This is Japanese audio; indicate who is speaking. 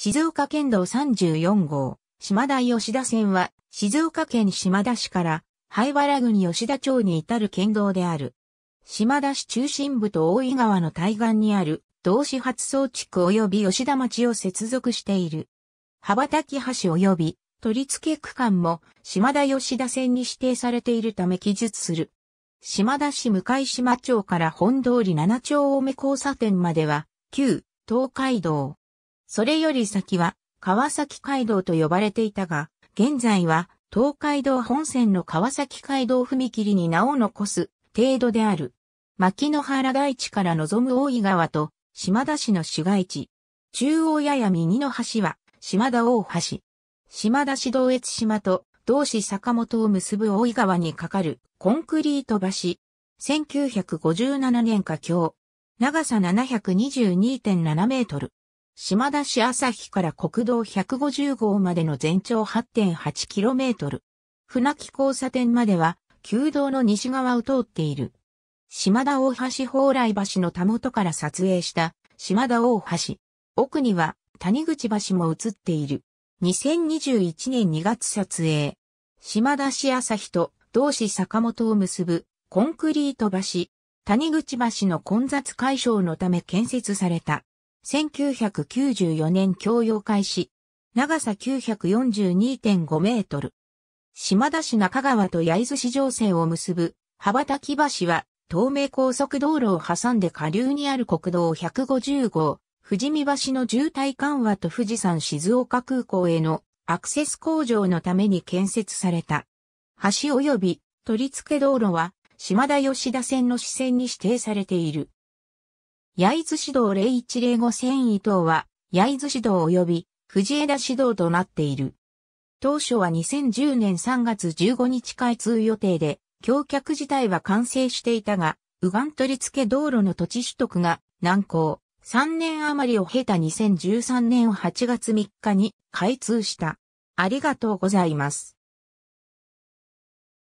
Speaker 1: 静岡県道34号、島田吉田線は、静岡県島田市から、灰原郡吉田町に至る県道である。島田市中心部と大井川の対岸にある、同市発送地区及び吉田町を接続している。羽ばたき橋及び取り付け区間も島田吉田線に指定されているため記述する。島田市向島町から本通り七丁目交差点までは、旧東海道それより先は川崎街道と呼ばれていたが、現在は東海道本線の川崎街道踏切に名を残す程度である。牧野原台地から望む大井川と島田市の市街地。中央やや右の橋は島田大橋。島田市道越島と同市坂本を結ぶ大井川に架かるコンクリート橋。1957年架橋。長さ722.7メートル。島田市朝日から国道150号までの全長 8.8km。船木交差点までは、旧道の西側を通っている。島田大橋蓬莱橋のたもとから撮影した島田大橋。奥には谷口橋も映っている。2021年2月撮影。島田市朝日と同市坂本を結ぶコンクリート橋。谷口橋の混雑解消のため建設された1994年供用開始。長さ942.5メートル。島田市中川と焼津市上線を結ぶ、羽ばたき橋は、東名高速道路を挟んで下流にある国道150号、富士見橋の渋滞緩和と富士山静岡空港へのアクセス工場のために建設された。橋及び取り付け道路は、島田吉田線の支線に指定されている。焼津市道0105繊位等は、焼津市道及び藤枝市道となっている。当初は2010年3月15日開通予定で、橋脚自体は完成していたが、右岸取り付け道路の土地取得が難航。3年余りを経た2013年8月3日に開通した。ありがとうございます。